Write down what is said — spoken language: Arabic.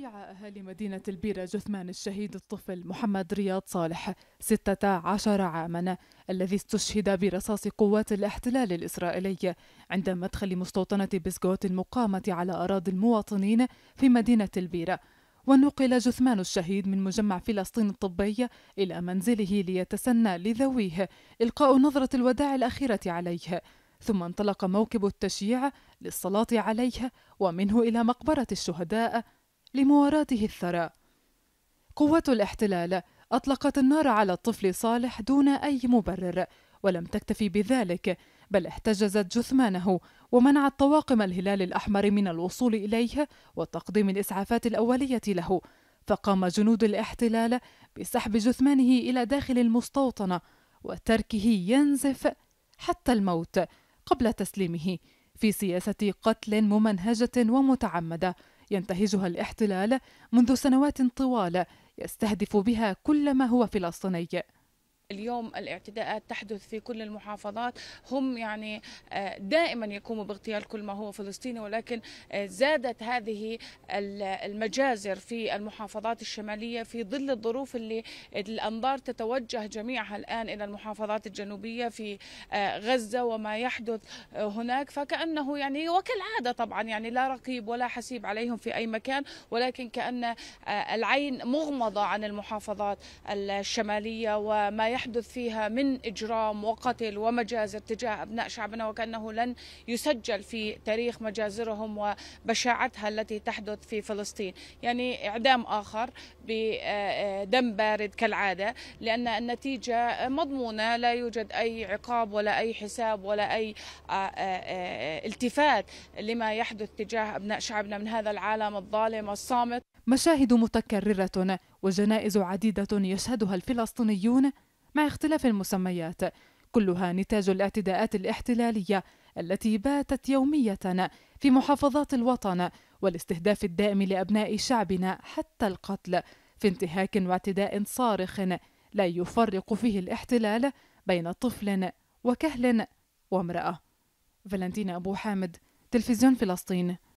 ضيع أهالي مدينة البيرة جثمان الشهيد الطفل محمد رياض صالح 16 عاما الذي استشهد برصاص قوات الاحتلال الإسرائيلي عند مدخل مستوطنة بسكوت المقامة على أراضي المواطنين في مدينة البيرة ونقل جثمان الشهيد من مجمع فلسطين الطبي إلى منزله ليتسنى لذويه إلقاء نظرة الوداع الأخيرة عليه ثم انطلق موكب التشييع للصلاة عليه ومنه إلى مقبرة الشهداء لمواراته الثرى قوة الاحتلال أطلقت النار على الطفل صالح دون أي مبرر ولم تكتفي بذلك بل احتجزت جثمانه ومنعت طواقم الهلال الأحمر من الوصول إليه وتقديم الإسعافات الأولية له فقام جنود الاحتلال بسحب جثمانه إلى داخل المستوطنة وتركه ينزف حتى الموت قبل تسليمه في سياسة قتل ممنهجة ومتعمدة ينتهجها الاحتلال منذ سنوات طوال يستهدف بها كل ما هو فلسطيني اليوم الاعتداءات تحدث في كل المحافظات هم يعني آه، دائما يقوموا باغتيال كل ما هو فلسطيني ولكن آه، زادت هذه المجازر في المحافظات الشمالية في ظل الظروف اللي الأنظار تتوجه جميعها الآن إلى المحافظات الجنوبية في آه، غزة وما يحدث هناك فكأنه يعني وكالعادة طبعا يعني لا رقيب ولا حسيب عليهم في أي مكان ولكن كأن العين مغمضة عن المحافظات الشمالية وما يحدث فيها من إجرام وقتل ومجازر تجاه أبناء شعبنا وكأنه لن يسجل في تاريخ مجازرهم وبشاعتها التي تحدث في فلسطين يعني إعدام آخر بدم بارد كالعادة لأن النتيجة مضمونة لا يوجد أي عقاب ولا أي حساب ولا أي آه، آه، آه، التفات لما يحدث تجاه أبناء شعبنا من هذا العالم الظالم الصامت مشاهد متكررة وجنائز عديدة يشهدها الفلسطينيون مع اختلاف المسميات كلها نتاج الاعتداءات الاحتلاليه التي باتت يوميه في محافظات الوطن والاستهداف الدائم لابناء شعبنا حتى القتل في انتهاك واعتداء صارخ لا يفرق فيه الاحتلال بين طفل وكهل وامراه فالنتينا ابو حامد تلفزيون فلسطين